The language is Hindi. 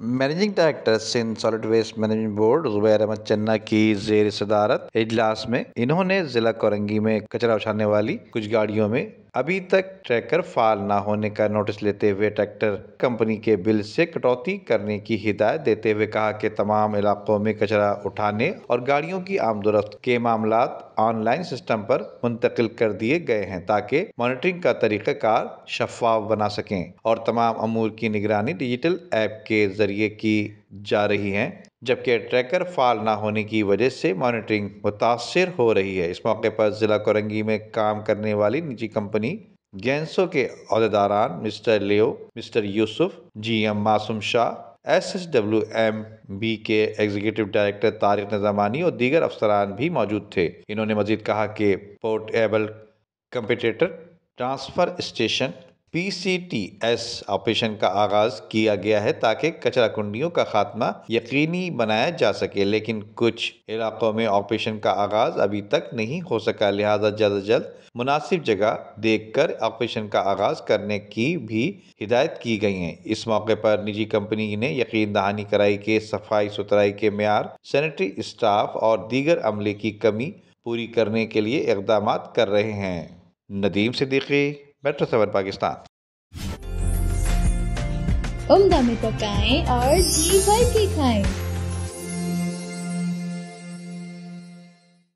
Managing director Sindh solid waste management board Zubair Ahmed Channa की जेर सदारत इजलास में इन्होंने जिला कोरंगी में कचरा उछालने वाली कुछ गाड़ियों में अभी तक ट्रैकर फाल ना होने का नोटिस लेते हुए ट्रैक्टर कंपनी के बिल से कटौती करने की हिदायत देते हुए कहा कि तमाम इलाकों में कचरा उठाने और गाड़ियों की आमदोरफ्त के मामला ऑनलाइन सिस्टम पर मुंतकिल कर दिए गए हैं ताकि मॉनिटरिंग का तरीक़ाकार शफाफ बना सकें और तमाम अमूर की निगरानी डिजिटल ऐप के जरिए की जा रही हैं जबकि ट्रैकर फाल ना होने की वजह से मॉनिटरिंग मुतासर हो रही है इस मौके पर ज़िला कोरंगी में काम करने वाली निजी कंपनी गैंसो के अहदेदारान mister Leo mister Yusuf G M Masoom Shah S S W M B के एग्जीक्यूटिव डायरेक्टर तारिक नजामानी और दीगर अफसरान भी मौजूद थे इन्होंने मजीद कहा कि portable compactor transfer station PCTS operation का आगाज किया गया है ताकि कचरा कुंडियों का खात्मा यकीनी बनाया जा सके लेकिन कुछ इलाकों में ऑपरेशन का आगाज अभी तक नहीं हो सका लिहाजा जल्द अज जल्द मुनासिब जगह देखकर ऑपरेशन का आगाज करने की भी हिदायत की गई है इस मौके पर निजी कंपनी ने यकीन दहानी कराई के सफाई सुथराई के मैार सैनिटरी स्टाफ और दीगर अमले की कमी पूरी करने के लिए इकदाम कर रहे हैं नदीम सिद्दीकी मेट्रो सेवन पाकिस्तान उम्दा में पकाएं और जी भर के खाएं।